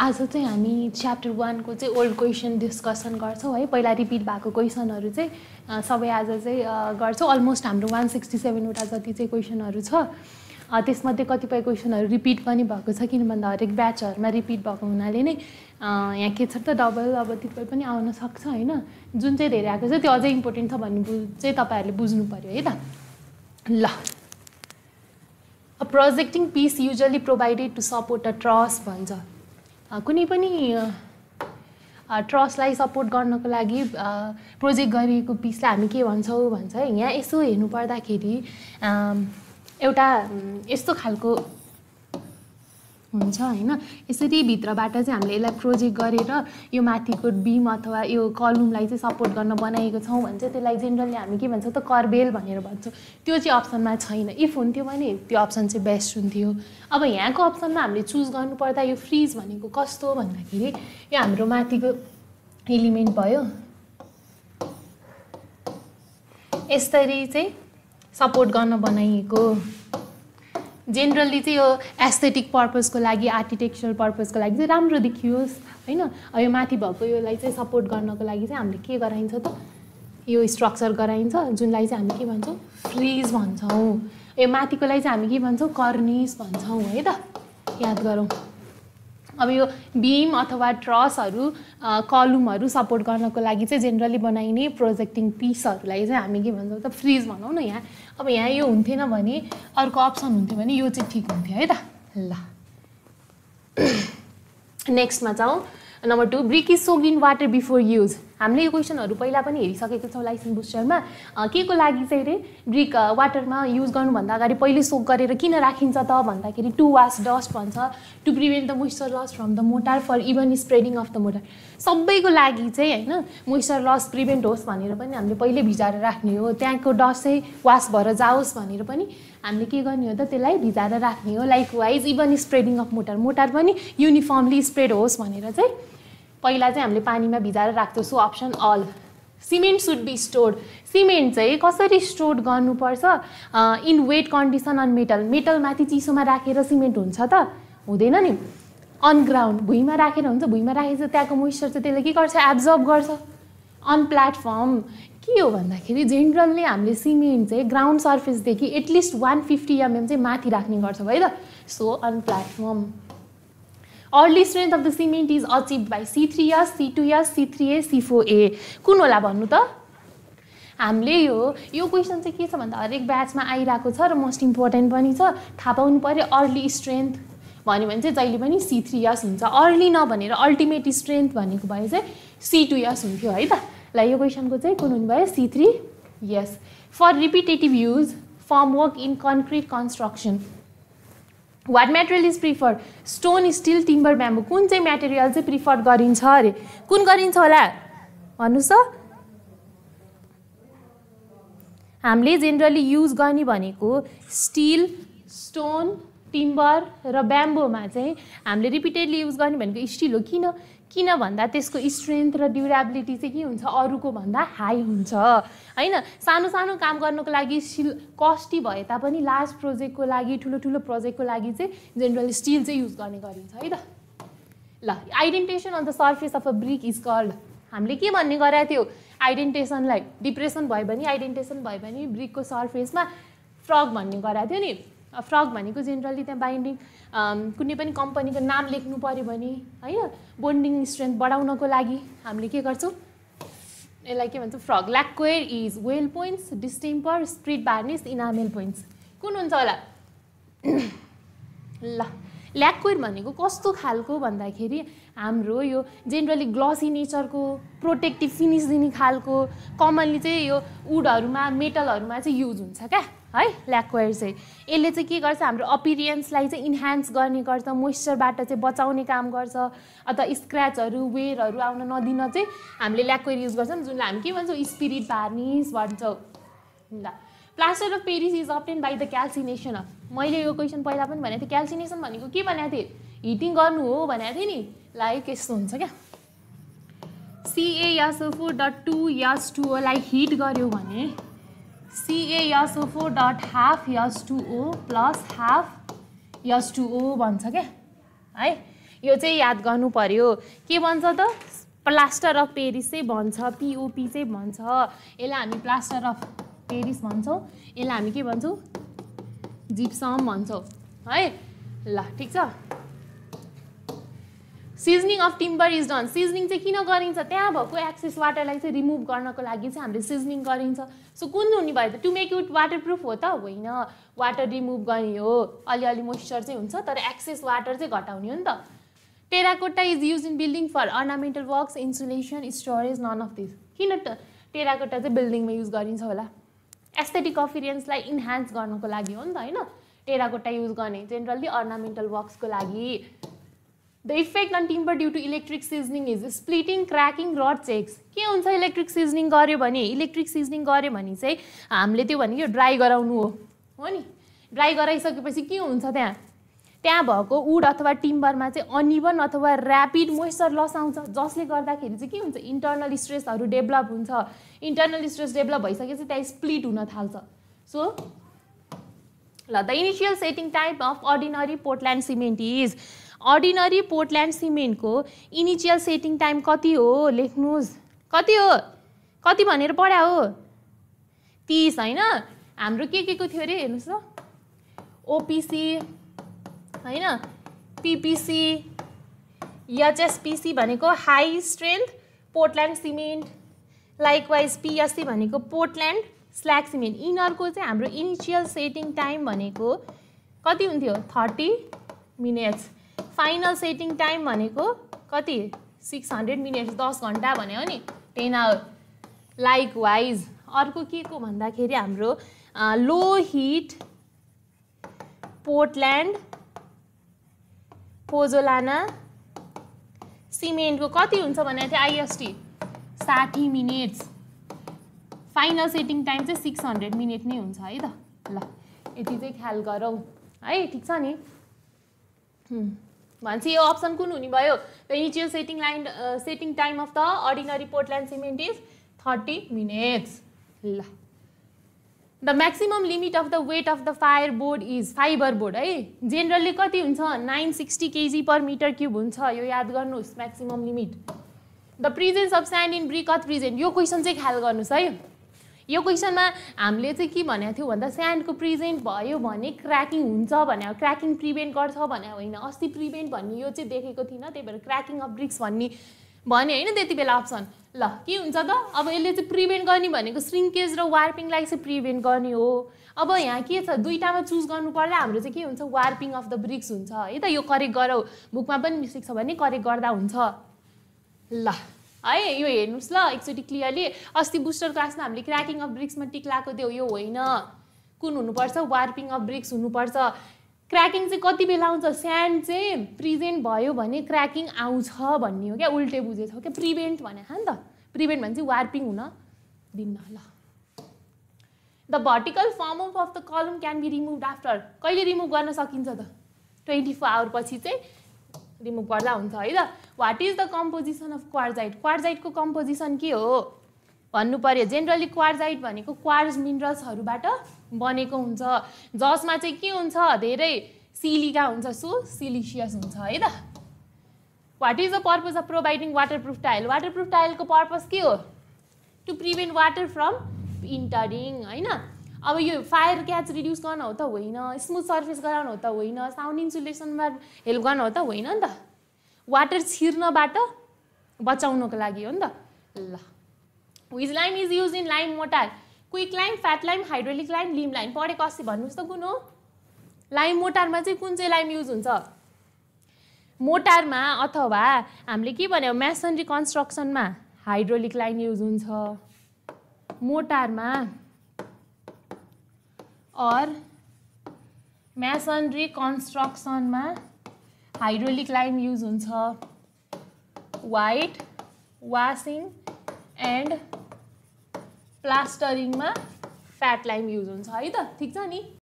आज चाहिँ हामी च्याप्टर वानको चाहिँ ओल्ड क्वेसन डिस्कसन गर्छौँ है पहिला रिपिट भएको क्वेसनहरू चाहिँ सबै आज चाहिँ गर्छौँ अलमोस्ट हाम्रो वान सिक्सटी सेभेनवटा जति चाहिँ क्वेसनहरू छ त्यसमध्ये कतिपय क्वेसनहरू रिपिट पनि भएको छ किन भन्दा हरेक ब्याचहरूमा रिपिट भएको हुनाले नै यहाँ के छ त डबल अब तिर्पल पनि आउन सक्छ होइन जुन चाहिँ धेरै आएको छ त्यो अझै इम्पोर्टेन्ट छ भन्ने बुझ चाहिँ तपाईँहरूले बुझ्नु पऱ्यो है त ल a projecting piece usually provided to support a truss भन्छ कुनै पनि ट्रस्टलाई सपोर्ट गर्नको लागि प्रोजेक्ट गरिएको पिसलाई हामी के भन्छौँ भन्छ यहाँ यसो पर्दाखेरि एउटा यस्तो खालको हुन्छ होइन यसरी भित्रबाट चाहिँ हामीले यसलाई प्रोजेक्ट गरेर यो माथिको बिम अथवा यो कलुमलाई चाहिँ सपोर्ट गर्न बनाएको छौँ भने चाहिँ त्यसलाई जेनरली हामी के भन्छौँ त कर्बेल भनेर भन्छौँ त्यो चाहिँ अप्सनमा छैन इफ हुन्थ्यो भने त्यो अप्सन चाहिँ बेस्ट हुन्थ्यो अब यहाँको अप्सनमा हामीले चुज गर्नुपर्दा यो फ्रिज भनेको कस्तो भन्दाखेरि यो हाम्रो माथिको एलिमेन्ट भयो यसरी चाहिँ सपोर्ट गर्न बनाइएको जेनरली चाहिँ यो एस्थेटिक पर्पजको लागि आर्किटेक्चरल पर्पजको लागि चाहिँ राम्रो देखियोस् होइन यो माथि भएको योलाई चाहिँ सपोर्ट गर्नको लागि चाहिँ हामीले के गराइन्छ त यो स्ट्रक्चर गराइन्छ जुनलाई चाहिँ हामी के भन्छौँ फ्रिज भन्छौँ यो माथिकोलाई चाहिँ हामी के भन्छौँ कर्निस भन्छौँ है त याद गरौँ अब यो बिम अथवा ट्रसहरू कलुमहरू सपोर्ट गर्नको लागि चाहिँ जेनरली बनाइने प्रोजेक्टिङ पिसहरूलाई चाहिँ हामी के भन्छौँ त फ्रिज भनौँ न यहाँ अब यहाँ यो हुन्थेन भने अर्को अप्सन हुन्थ्यो भने यो चाहिँ ठिक हुन्थ्यो है त ल नेक्स्टमा जाउँ number two brick is soak water before use हामीले यो क्वेसनहरू पहिला पनि हेरिसकेको छौँ लाइसेन्स बुस्टरमा के को लागि चाहिँ अरे ड्रिक वाटरमा युज गर्नुभन्दा अगाडि पहिले सोक गरेर किन राखिन्छ त भन्दाखेरि टु वास डस्ट भन्छ to prevent the moisture loss from the mortar for even spreading of the mortar सबैको लागि चाहिँ होइन मोइस्चर लस प्रिभेन्ट होस् भनेर पनि हामीले पहिले भिजाएर राख्ने हो त्यहाँको डस्ट चाहिँ वास भएर जाओस् भनेर पनि हामीले के गर्ने हो त त्यसलाई भिजाएर राख्ने हो likewise even spreading of mortar mortar पनि युनिफर्मली स्प्रेड होस् भनेर चाहिँ पहिला चाहिँ हामीले पानीमा भिजाएर राख्छौँ so option all cement should be stored cement चाहिँ कसरी स्टोर गर्नुपर्छ in wet condition on metal metal माथि चिसोमा राखेर सिमेन्ट हुन्छ त हुँदैन नि अन ग्राउन्ड भुइँमा राखेर हुन्छ भुइँमा राखेर त्यहाँको मोइस्चर चाहिँ त्यसले के गर्छ एब्जर्ब गर्छ अन प्लेटफर्म के हो भन्दाखेरि जेनरली हामीले सिमेन्ट चाहिँ ग्राउन्ड सर्फेसदेखि एटलिस्ट वान फिफ्टी एमएम चाहिँ माथि राख्ने गर्छौँ है त so on platform early strength of the cement is achieve by C three S C two S C three A C four A कुन होला भन्नु त हामीले यो यो क्वेसन चाहिँ के छ भन्दा हरेक ब्याचमा आइरहेको छ र मोस्ट इम्पोर्टेन्ट पनि छ थाहा पाउनु पऱ्यो अर्ली स्ट्रेन्थ भन्यो भने चाहिँ जहिले पनि सी थ्री यस हुन्छ अर्ली नभनेर अल्टिमेट स्ट्रेन्थ भनेको भए चाहिँ सी टू यस हुन्थ्यो है त ल यो क्वेसनको चाहिँ कुन हुनुभयो C three yes for repetitive use formwork in concrete construction what material is prefer stone steel timber bamboo कुन चाहिँ मेटेरियल चाहिँ प्रिफर गरिन्छ अरे कुन गरिन्छ होला भन्नुहोस् त हामीले जेनरली युज गर्ने भनेको स्टिल स्टोन टिम्बर र ब्याम्बोमा चाहिँ हामीले रिपिटेडली युज गर्ने भनेको स्टिल हो किन किन भन्दा त्यसको स्ट्रेन्थ र ड्युरेबिलिटी चाहिँ के हुन्छ अरूको भन्दा हाई हुन्छ होइन सानो सानो काम गर्नको लागि सिल कस्टी भए तापनि लार्ज प्रोजेक्टको लागि ठुलो ठुलो प्रोजेक्टको लागि चाहिँ जेनरली स्टिल चाहिँ युज गर्ने गरिन्छ है त ल indentation on the surface of a brick is called हामीले के भन्ने गरेका थियौँ आइडेन्टेसनलाई डिप्रेसन भयो भने आइडेन्टेसन भयो भने ब्रिकको सर्फेसमा फ्रग भन्ने गराएको थियो नि फ्रग भनेको जेनरली त्यहाँ बाइन्डिङ कुनै पनि कम्पनीको नाम लेख्नु पऱ्यो भने होइन बोन्डिङ स्ट्रेन्थ बढाउनको लागि हामीले के गर्छौँ यसलाई के भन्छ frog lacquer is well paints distemper spirit varnish enamel paints कुन हुन्छ होला ल ल्याक्वेयर भनेको कस्तो खालको भन्दाखेरि हाम्रो यो जेनरली ग्लसी नेचरको प्रोटेक्टिभ फिनिस दिने खालको कमनली चाहिँ यो वुडहरूमा मेटलहरूमा चाहिँ युज हुन्छ क्या है ल्याक्वेयर चाहिँ यसले चाहिँ के गर्छ हाम्रो अपिरियन्सलाई चाहिँ इन्हान्स गर्ने गर्छ मोइस्चरबाट चाहिँ बचाउने काम गर्छ अथवा स्क्र्याचहरू वेयरहरू आउन नदिन चाहिँ हामीले ल्याक्वेयर युज गर्छौँ जुनलाई हामी के भन्छौँ स्पिरिट भार्निस भन्छौँ ल plaster of Paris is obtained by the calcination of मैले यो क्वेसन पहिला पनि भनेको थिएँ क्याल्सिनेसन भनेको के भनेको थिएँ हिटिङ गर्नु हो भनेको थिएँ नि लाइक यस्तो हुन्छ क्या सिए या डट टु यास टुओलाई हिट गऱ्यो भने CA is dot half is two plus half is two भन्छ क्या है यो चाहिँ याद गर्नु पर्यो के भन्छ त प्लास्टर अफ पेरिस चाहिँ भन्छ पिओपी चाहिँ भन्छ यसलाई हामी प्लास्टर अफ पेरिस भन्छौँ यसलाई हामी के भन्छौँ जिप्सम भन्छौँ है ल ठिक छ seasoning of timber is done seasoning चाहिँ किन गरिन्छ त्यहाँ भएको एक्सेस वाटरलाई चाहिँ रिमुभ गर्नको लागि चाहिँ हामीले सिजनिङ गरिन्छ सो कुन हुने भयो त to make it waterproof हो त होइन वाटर रिमुभ गर्ने हो अलिअलि मोइस्चर चाहिँ हुन्छ तर एक्सेस वाटर चाहिँ घटाउने हो नि त terracotta is use in building for ornamental works insulation storage none of this किन टेराकोटा चाहिँ बिल्डिङमा युज गरिन्छ होला एस्थेटिक अफिरियन्सलाई इन्हान्स गर्नको लागि हो नि त होइन टेराकोटा युज गर्ने जेनरली अर्नामेन्टल वर्क्सको लागि the effect on timber due to electric seasoning is splitting cracking rod checks के हुन्छ इलेक्ट्रिक सिजनिङ गऱ्यो भने इलेक्ट्रिक सिजनिङ गऱ्यो भने चाहिँ हामीले त्यो भनेको ड्राई गराउनु हो हो नि ड्राई गराइसकेपछि के हुन्छ त्यहाँ त्यहाँ भएको उड अथवा टिम्बरमा चाहिँ अनिबन अथवा ऱ्यापिड मोइस्चर लस आउँछ जसले गर्दाखेरि चाहिँ के हुन्छ इन्टर्नल स्ट्रेसहरू डेभलप हुन्छ इन्टर्नल स्ट्रेस डेभलप भइसकेपछि त्यहाँ स्प्लिट हुन थाल्छ सो ल the initial setting type of ordinary Portland cement is ordinary Portland सिमेन्टको इनिसियल सेटिङ टाइम कति हो लेख्नुहोस् कति हो कति भनेर पढा हो तिस होइन हाम्रो के के को थियो अरे हेर्नुहोस् त ओपिसी होइन पिपिसी एचएसपिसी भनेको high strength Portland cement likewise PSC भनेको पोर्टल्यान्ड स्ल्याग सिमेन्ट यिनीहरूको चाहिँ हाम्रो इनिसियल सेटिङ टाइम भनेको कति हुन्थ्यो thirty minutes final setting time भनेको कति सिक्स हन्ड्रेड मिनट्स दस घन्टा भन्यो नि टेन आवर लाइक वाइज अर्को के को भन्दाखेरि हाम्रो लो हिट पोर्टल्यान्ड पोजोलाना सिमेन्टको कति हुन्छ भनेको थियो आइएसटी साठी मिनट्स फाइनल सेटिङ टाइम चाहिँ सिक्स हन्ड्रेड मिनट नै हुन्छ है त ल यति चाहिँ ख्याल गरौँ है ठिक छ नि भन्छ यो अप्सन कुन हुने भयो the initial setting line setting time of the ordinary Portland cement is thirty minutes ल the maximum limit of the weight of the fire board is fibre board है जेनरली कति हुन्छ nine sixty kg per meter cube हुन्छ यो याद गर्नुहोस् maximum limit the presence of sand in brick अथ present यो क्वेसन चाहिँ ख्याल गर्नुहोस् है यो क्वेसनमा हामीले चाहिँ के भनेको थियो भन्दा स्यान्डको प्रिजेन्ट भयो भने क्र्याकिङ हुन्छ भने क्र्याकिङ प्रिभेन्ट गर्छ भने होइन अस्ति प्रिभेन्ट भन्ने यो चाहिँ देखेको थिइनँ त्यही भएर क्र्याकिङ अफ ब्रिक्स भन्ने भने होइन त्यति बेला अप्सन ल के हुन्छ त अब यसले चाहिँ प्रिभेन्ट गर्ने भनेको स्रिङ्केज र वार्पिङलाई चाहिँ प्रिभेन्ट गर्ने हो अब यहाँ के छ दुइटामा चुज गर्नु पर्दा हाम्रो चाहिँ के हुन्छ वार्पिङ अफ द ब्रिक्स हुन्छ है त यो करेक्ट गरौ बुकमा पनि मिस्टेक छ भने करेक्ट गर्दा हुन्छ ल है यो हेर्नुहोस् ल एकचोटि क्लियरली अस्ति बुस्टर क्लासमा हामीले क्र्याकिङ अफ ब्रिक्समा टिक लगाएको यो होइन कुन हुनुपर्छ वार्पिङ अफ ब्रिक्स हुनुपर्छ क्र्याकिङ चाहिँ कति बेला आउँछ स्यान्ड चाहिँ प्रिजेन्ट भयो भने क्र्याकिङ आउँछ भन्ने हो क्या उल्टे बुझेछ क्या प्रिभेन्ट भने नि त प्रिभेन्ट भने चाहिँ वार्पिङ हुन दिन्न ल the vertical form of of the column can be remove after कहिले रिमुभ गर्न सकिन्छ त ट्वेन्टी फोर आवर पछि चाहिँ रिमुभ गर्दा हुन्छ है त what is the composition of quartzite क्वार्जाइटको कम्पोजिसन के हो भन्नु पऱ्यो जेनरली क्वार्जाइट भनेको क्वार्ज मिनरल्सहरूबाट बनेको हुन्छ जसमा चाहिँ के हुन्छ धेरै सिलिका हुन्छ सो सिलिसियस हुन्छ है त what is the purpose of providing waterproof tile waterproof टाइलको पर्पज के हो to prevent water from entering होइन अब यो फायर क्याच रिड्युस गर्न हो त होइन स्मुथ सर्फेस गराउनु हो त होइन साउन्ड इन्सुलेसनमा हेल्प गर्न हो त होइन नि त वाटर छिर्नबाट बचाउनको लागि हो नि त ल which lime is use in lime mortar quick lime fat lime hydraulic lime lean lime पढेको अस्ति भन्नुहोस् त कुन हो लाइम मोटारमा चाहिँ कुन चाहिँ लाइम युज हुन्छ मोटारमा अथवा हामीले के भन्यो मेसनरी कन्स्ट्रक्सनमा हाइड्रोलिक लाइन युज हुन्छ मोटारमा और म्यासनरी कन्स्ट्रक्सनमा हाइड्रोलिक लाइम युज हुन्छ वाइट वासिङ एन्ड प्लास्टरिङमा फ्याट लाइम युज हुन्छ है त ठिक छ नि